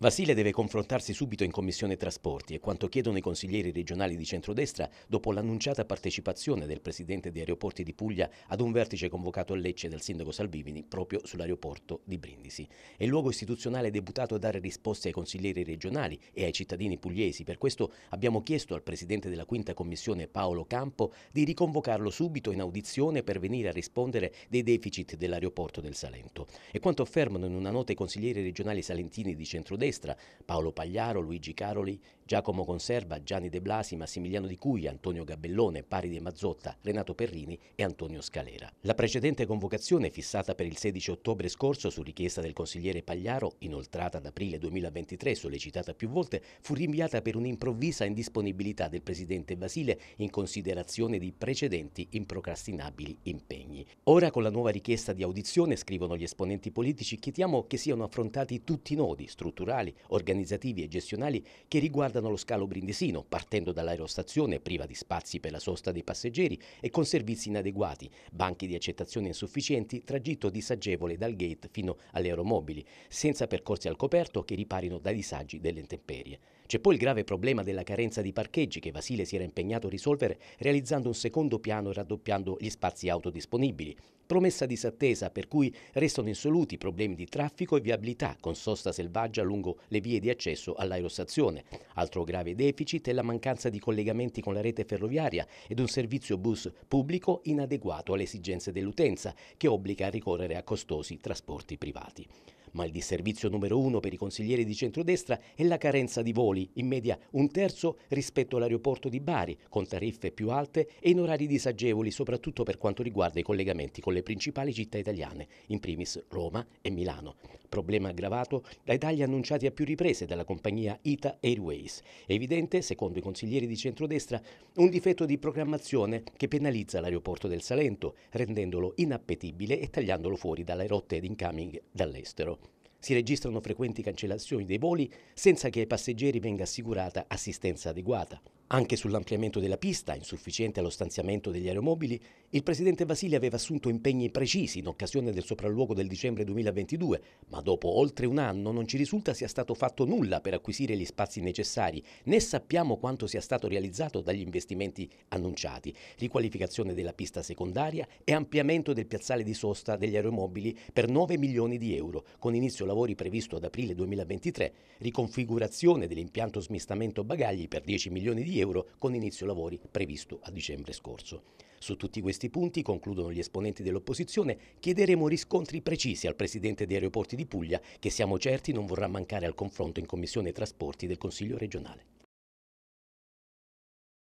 Vasile deve confrontarsi subito in Commissione Trasporti e quanto chiedono i consiglieri regionali di centrodestra dopo l'annunciata partecipazione del presidente di Aeroporti di Puglia ad un vertice convocato a Lecce dal sindaco Salvini proprio sull'aeroporto di Brindisi. È il luogo istituzionale deputato a dare risposte ai consiglieri regionali e ai cittadini pugliesi. Per questo abbiamo chiesto al presidente della quinta commissione Paolo Campo di riconvocarlo subito in audizione per venire a rispondere dei deficit dell'aeroporto del Salento. E quanto affermano in una nota i consiglieri regionali salentini di centrodestra palestra, Paolo Pagliaro, Luigi Caroli Giacomo Conserva, Gianni De Blasi, Massimiliano Di Cui, Antonio Gabellone, Pari De Mazzotta, Renato Perrini e Antonio Scalera. La precedente convocazione, fissata per il 16 ottobre scorso su richiesta del consigliere Pagliaro, inoltrata ad aprile 2023 sollecitata più volte, fu rinviata per un'improvvisa indisponibilità del presidente Basile in considerazione di precedenti improcrastinabili impegni. Ora con la nuova richiesta di audizione, scrivono gli esponenti politici, chiediamo che siano affrontati tutti i nodi strutturali, organizzativi e gestionali che riguardano frequentano lo scalo brindisino, partendo dall'aerostazione priva di spazi per la sosta dei passeggeri e con servizi inadeguati, banchi di accettazione insufficienti, tragitto disagevole dal gate fino alle aeromobili, senza percorsi al coperto che riparino dai disagi delle intemperie. C'è poi il grave problema della carenza di parcheggi che Vasile si era impegnato a risolvere realizzando un secondo piano raddoppiando gli spazi auto disponibili. Promessa disattesa per cui restano insoluti problemi di traffico e viabilità con sosta selvaggia lungo le vie di accesso all'aerostazione. Altro grave deficit è la mancanza di collegamenti con la rete ferroviaria ed un servizio bus pubblico inadeguato alle esigenze dell'utenza che obbliga a ricorrere a costosi trasporti privati ma il disservizio numero uno per i consiglieri di centrodestra è la carenza di voli, in media un terzo rispetto all'aeroporto di Bari, con tariffe più alte e in orari disagevoli, soprattutto per quanto riguarda i collegamenti con le principali città italiane, in primis Roma e Milano. Problema aggravato dai tagli annunciati a più riprese dalla compagnia Ita Airways. È evidente, secondo i consiglieri di centrodestra, un difetto di programmazione che penalizza l'aeroporto del Salento, rendendolo inappetibile e tagliandolo fuori dalle rotte ed incoming dall'estero. Si registrano frequenti cancellazioni dei voli senza che ai passeggeri venga assicurata assistenza adeguata. Anche sull'ampliamento della pista, insufficiente allo stanziamento degli aeromobili, il presidente Vasili aveva assunto impegni precisi in occasione del sopralluogo del dicembre 2022, ma dopo oltre un anno non ci risulta sia stato fatto nulla per acquisire gli spazi necessari, né sappiamo quanto sia stato realizzato dagli investimenti annunciati, riqualificazione della pista secondaria e ampliamento del piazzale di sosta degli aeromobili per 9 milioni di euro, con inizio lavori previsto ad aprile 2023, riconfigurazione dell'impianto smistamento bagagli per 10 milioni di euro, euro con inizio lavori previsto a dicembre scorso. Su tutti questi punti, concludono gli esponenti dell'opposizione, chiederemo riscontri precisi al Presidente di Aeroporti di Puglia che siamo certi non vorrà mancare al confronto in Commissione Trasporti del Consiglio regionale.